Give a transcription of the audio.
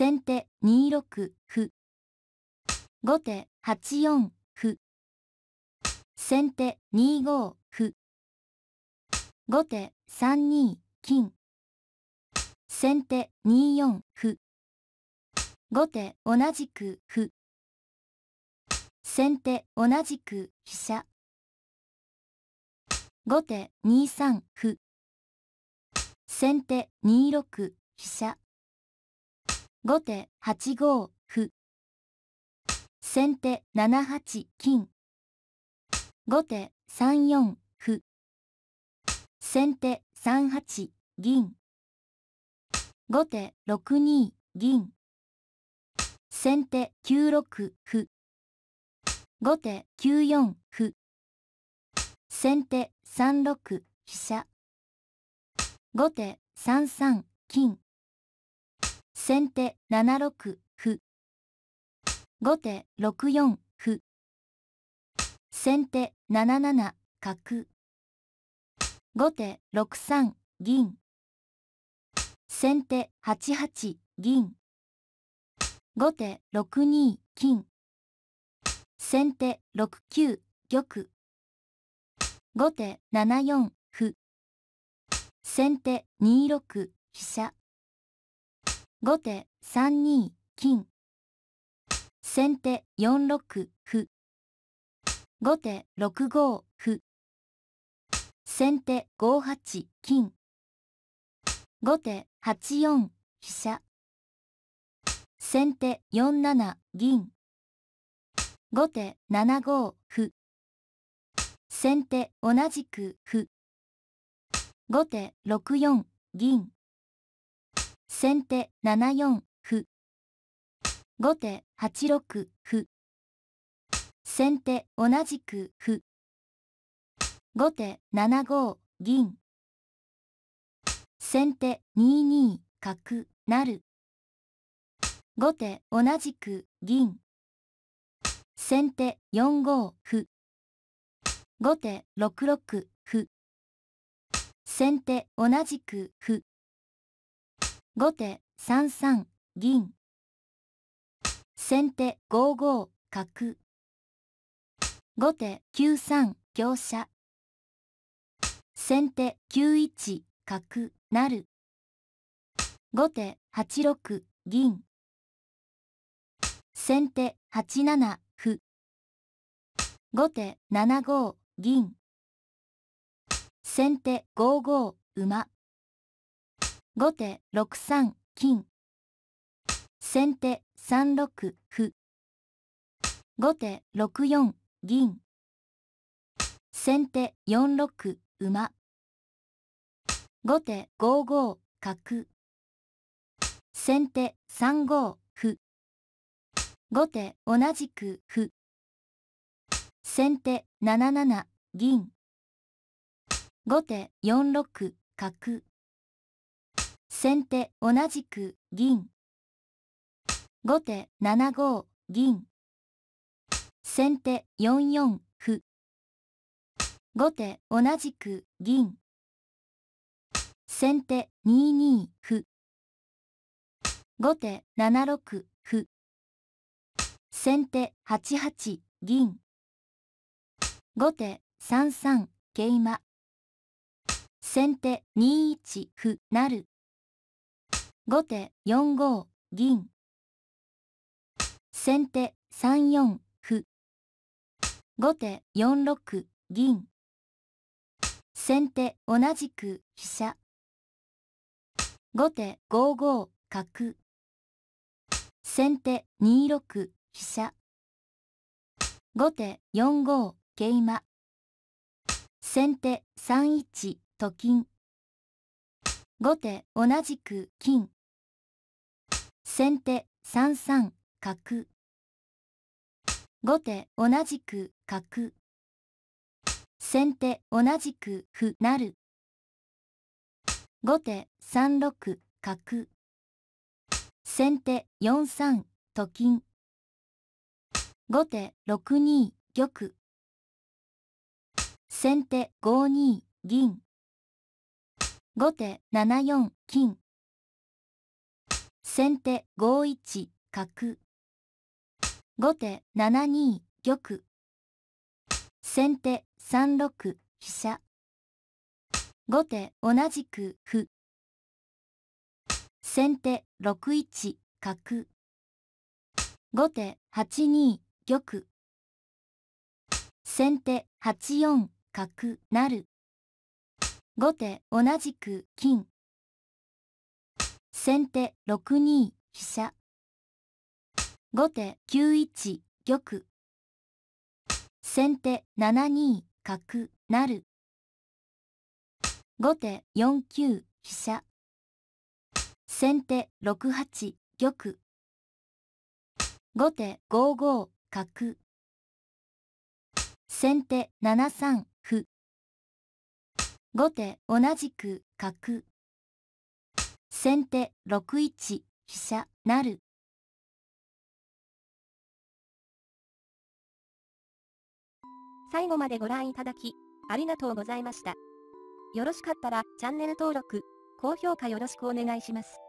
先手2六歩。後手8四歩。先手2五歩。後手3二金。先手2四歩。後手同じく歩。先手同じく飛車。後手2三歩。先手2六飛車。後手8五歩。先手7八金。後手3四歩。先手3八銀。後手6二銀。先手9六歩。後手9四歩。先手3六飛車。後手3三金。先手7六歩。後手6四歩。先手7七角。後手6三銀。先手8八銀。後手6二金。先手6九玉。後手7四歩。先手2六飛車。後手3二金。先手4六歩。後手6五歩。先手5八金。後手8四飛車。先手4七銀。後手7五歩。先手同じく歩。後手6四銀。先手7四歩。後手8六歩。先手同じく歩。後手7五銀。先手2二角なる。後手同じく銀。先手4五歩。後手6六歩。先手同じく歩。後手3三銀先手5五角後手9三香車先手9一角成後手8六銀先手8七歩後手7五銀先手5五馬後手6三金。先手3六歩。後手6四銀。先手4六馬。後手5五角。先手3五歩。後手同じく歩。先手7七銀。後手4六角。先手同じく銀後手7五銀先手4四歩後手同じく銀先手2二歩後手7六歩先手8八銀後手3三桂馬先手2一歩なる後手4五銀。先手3四歩。後手4六銀。先手同じく飛車。後手5五角。先手2六飛車。後手4五桂馬。先手3一と金。後手同じく金。先手3三角後手同じく角先手同じく歩なる後手3六角先手4三と金後手6二玉先手5二銀後手7四金先手5一角。後手7二玉。先手3六飛車。後手同じく歩。先手6一角。後手8二玉。先手8四角なる。後手同じく金。先手6二飛車。後手9一玉。先手7二角成。後手4九飛車。先手6八玉。後手5五角。先手7三歩。後手同じく角。先手6一飛車なる最後までご覧いただきありがとうございましたよろしかったらチャンネル登録高評価よろしくお願いします